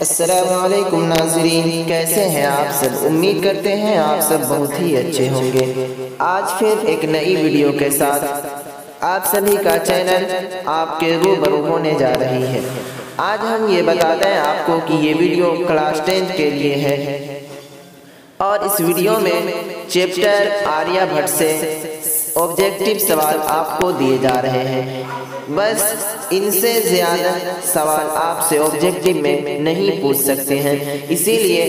असलकुम नाजरीन कैसे हैं आप सब उम्मीद करते हैं आप सब बहुत ही अच्छे होंगे आज फिर एक नई वीडियो के साथ आप सभी का चैनल आपके रूबरू होने जा रही है आज हम ये बताते हैं आपको कि ये वीडियो क्लास टेंथ के लिए है और इस वीडियो में चैप्टर आर्या भट्ट से ऑब्जेक्टिव सवाल आपको दिए जा रहे हैं बस इनसे ज़्यादा सवाल आपसे ऑब्जेक्टिव में नहीं पूछ सकते हैं इसीलिए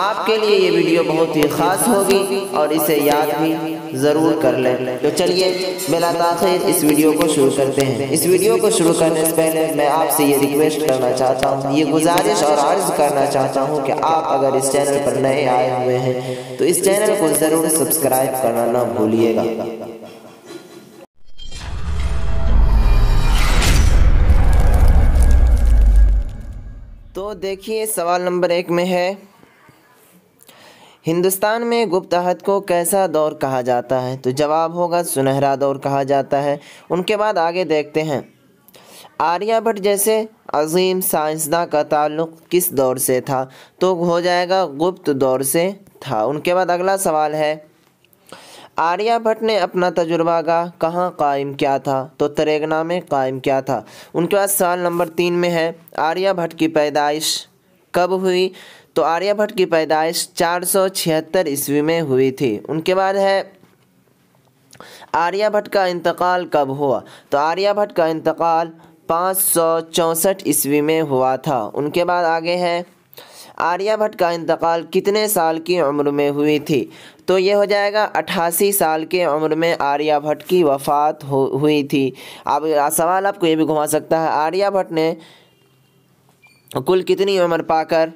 आपके लिए ये वीडियो बहुत ही ख़ास होगी और इसे याद भी ज़रूर कर लें तो चलिए मेरा ताखिर इस वीडियो को शुरू करते हैं इस वीडियो को शुरू करने से पहले मैं आपसे ये रिक्वेस्ट करना चाहता हूँ ये गुजारिश और अर्ज़ करना चाहता हूँ कि आप अगर इस चैनल पर नए आए हुए हैं तो इस चैनल को ज़रूर सब्सक्राइब करना ना भूलिएगा तो देखिए सवाल नंबर एक में है हिंदुस्तान में गुप्त हद को कैसा दौर कहा जाता है तो जवाब होगा सुनहरा दौर कहा जाता है उनके बाद आगे देखते हैं आर्यभट्ट जैसे अजीम साइंसदा का ताल्लुक किस दौर से था तो हो जाएगा गुप्त दौर से था उनके बाद अगला सवाल है आर्याभट्ट ने अपना तजुर्बा का कहाँ कायम किया था तो तरेगना में कायम किया था उनके बाद साल नंबर तीन में है आर्याभट्ट की पैदाइश कब हुई तो आर्याभट्ट की पैदाइश चार सौ छिहत्तर ईस्वी में हुई थी उनके बाद है आर्याभट्ट का इंतकाल कब हुआ तो आर्याभट्ट का इंतकाल पाँच सौ चौंसठ ईस्वी में हुआ था उनके बाद आगे है आर्यभट्ट का इंतकाल कितने साल की उम्र में हुई थी तो ये हो जाएगा अट्ठासी साल के उम्र में आर्यभट्ट की वफ़ात हो हुई थी आप सवाल आपको ये भी घुमा सकता है आर्यभट्ट ने कुल कितनी उम्र पाकर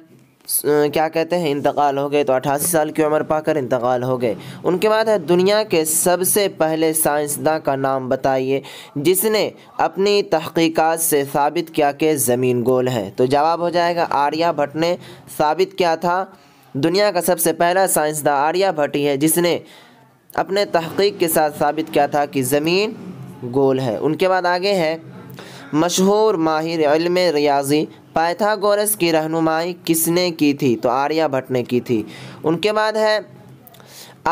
क्या कहते हैं इंतकाल हो गए तो अठासी साल की उम्र पाकर इंतकाल हो गए उनके बाद है दुनिया के सबसे पहले साइंसदान का नाम बताइए जिसने अपनी तहकीकात से साबित किया कि ज़मीन गोल है तो जवाब हो जाएगा भट्ट ने साबित किया था दुनिया का सबसे पहला आर्या भट्ट ही है जिसने अपने तहकीक के साथ साबित किया था कि ज़मीन गोल है उनके बाद आगे है मशहूर माहिर रियाजी पाइथागोरस की रहनुमाई किसने की थी तो आर्यभट्ट ने की थी उनके बाद है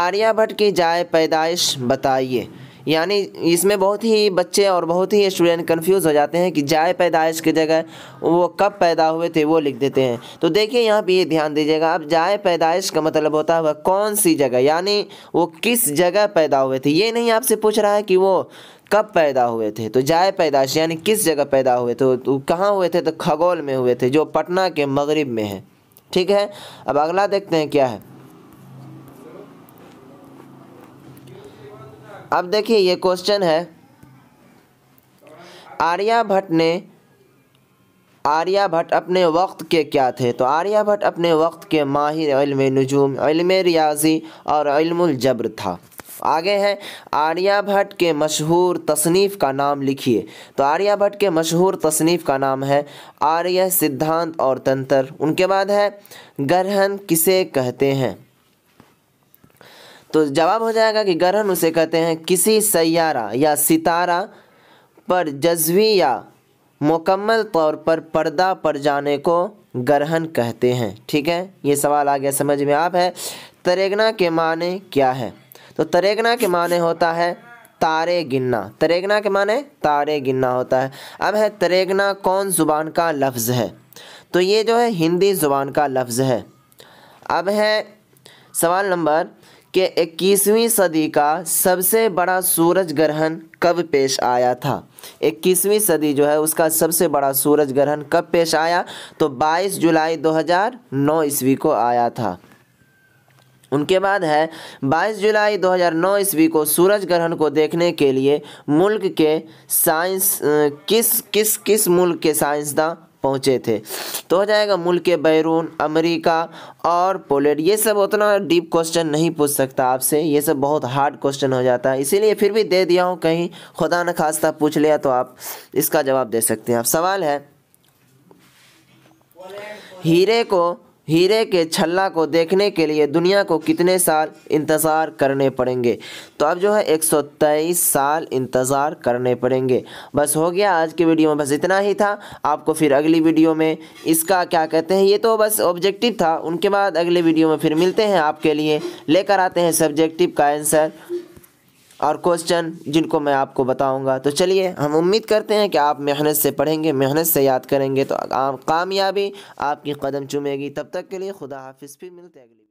आर्यभट्ट की जाए पैदाइश बताइए यानी इसमें बहुत ही बच्चे और बहुत ही स्टूडेंट कंफ्यूज हो जाते हैं कि जाए पैदाइश की जगह वो कब पैदा हुए थे वो लिख देते हैं तो देखिए यहाँ पे ये ध्यान दीजिएगा अब जाए पैदाइश का मतलब होता है कौन सी जगह यानी वो किस जगह पैदा हुए थे ये नहीं आपसे पूछ रहा है कि वो कब पैदा हुए थे तो जाए पैदाइश यानी किस जगह पैदा हुए थे तो कहाँ हुए थे तो खगोल में हुए थे जो पटना के मगरब में है ठीक है अब अगला देखते हैं क्या है अब देखिए ये क्वेश्चन है भट्ट ने भट्ट अपने वक्त के क्या थे तो भट्ट अपने वक्त के माहिर इल्म नजूम इल्म रियाजी और जबर था आगे आर्या भट्ट के मशहूर तसनीफ़ का नाम लिखिए तो भट्ट के मशहूर तसनीफ़ का नाम है आर्य सिद्धांत और तंत्र उनके बाद है ग्रहण किसे कहते हैं तो जवाब हो जाएगा कि ग्रहण उसे कहते हैं किसी सैारा या सितारा पर जज्वी या मुकम्मल तौर पर पर्दा पर जाने को ग्रहण कहते हैं ठीक है ये सवाल आ गया समझ में आप है तरेगना के माने क्या है तो तरेगना के माने होता है तारे गिनना तरेगना के माने तारे गिनना होता है अब है तरेगना कौन ज़ुबान का लफ्ज़ है तो ये जो है हिंदी ज़ुबान का लफ्ज़ है अब है सवाल नंबर कि 21वीं सदी का सबसे बड़ा सूरज ग्रहण कब पेश आया था 21वीं सदी जो है उसका सबसे बड़ा सूरज ग्रहण कब पेश आया तो 22 जुलाई 2009 ईस्वी को आया था उनके बाद है 22 जुलाई 2009 ईस्वी को सूरज ग्रहण को देखने के लिए मुल्क के साइंस किस किस किस मुल्क के साइंसदान पहुँचे थे तो हो जाएगा मुल्क के बैरून अमेरिका और पोलैंड ये सब उतना डीप क्वेश्चन नहीं पूछ सकता आपसे ये सब बहुत हार्ड क्वेश्चन हो जाता है इसीलिए फिर भी दे दिया हूँ कहीं खुदा न खास्ता पूछ लिया तो आप इसका जवाब दे सकते हैं अब सवाल है हीरे को हीरे के छल्ला को देखने के लिए दुनिया को कितने साल इंतज़ार करने पड़ेंगे तो अब जो है 123 साल इंतज़ार करने पड़ेंगे बस हो गया आज के वीडियो में बस इतना ही था आपको फिर अगली वीडियो में इसका क्या कहते हैं ये तो बस ऑब्जेक्टिव था उनके बाद अगले वीडियो में फिर मिलते हैं आपके लिए लेकर आते हैं सब्जेक्टिव का आंसर और क्वेश्चन जिनको मैं आपको बताऊंगा तो चलिए हम उम्मीद करते हैं कि आप मेहनत से पढ़ेंगे मेहनत से याद करेंगे तो कामयाबी आपकी कदम चूमेगी तब तक के लिए खुदा हाफिज़ फिर मिलते हैं अगली